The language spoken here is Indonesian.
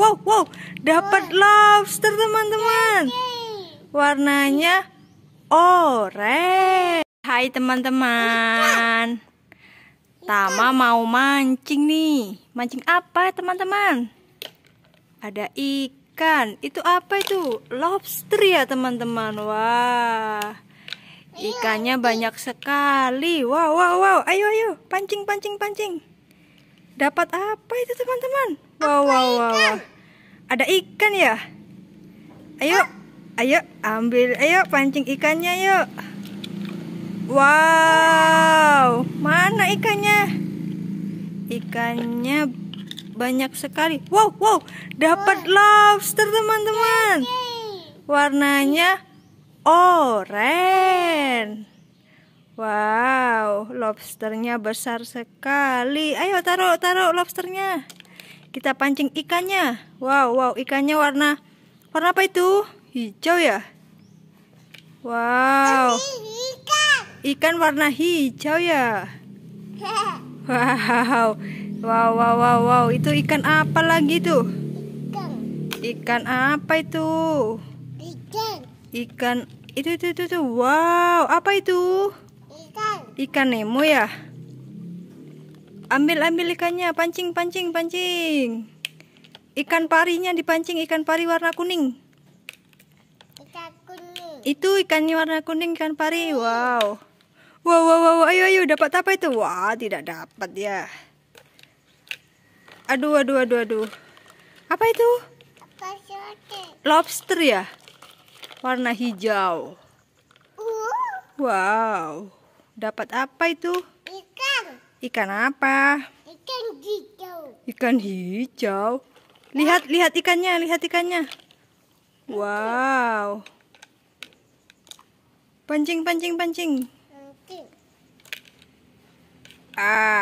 wow, wow, dapat lobster teman-teman. Warnanya orange. Hai teman-teman. Tama mau mancing nih. Mancing apa teman-teman? Ada ikan. Itu apa itu? Lobster ya teman-teman. Wah. Iya, Ikannya banyak sekali. Wow, wow, wow. Ayo, ayo. Pancing, pancing, pancing. Dapat apa itu teman-teman? Wow, wow, wow. wow ada ikan ya ayo ayo ambil ayo pancing ikannya yuk wow mana ikannya ikannya banyak sekali wow wow dapat lobster teman-teman warnanya oranye wow lobsternya besar sekali ayo taruh taruh lobsternya kita pancing ikannya. Wow, wow, ikannya warna warna apa itu? Hijau ya? Wow. Ikan. warna hijau ya? Wow. Wow, wow, wow, wow. Itu ikan apa lagi tuh? Ikan. apa itu? Ikan itu itu itu, itu. Wow, apa itu? Ikan. Ikan Nemo ya? Ambil ambil ikannya, pancing pancing pancing. Ikan parinya dipancing ikan pari warna kuning. Ikan kuning. Itu ikannya warna kuning ikan pari. Wow. Wow wow wow, ayo ayo dapat apa itu? Wah, tidak dapat ya. Aduh aduh aduh aduh. Apa itu? Lobster ya? Warna hijau. Uh. Wow. Dapat apa itu? Ikan apa? Ikan hijau. Ikan hijau. Lihat, lihat ikannya, lihat ikannya. Wow. Pancing, pancing, pancing. Ah.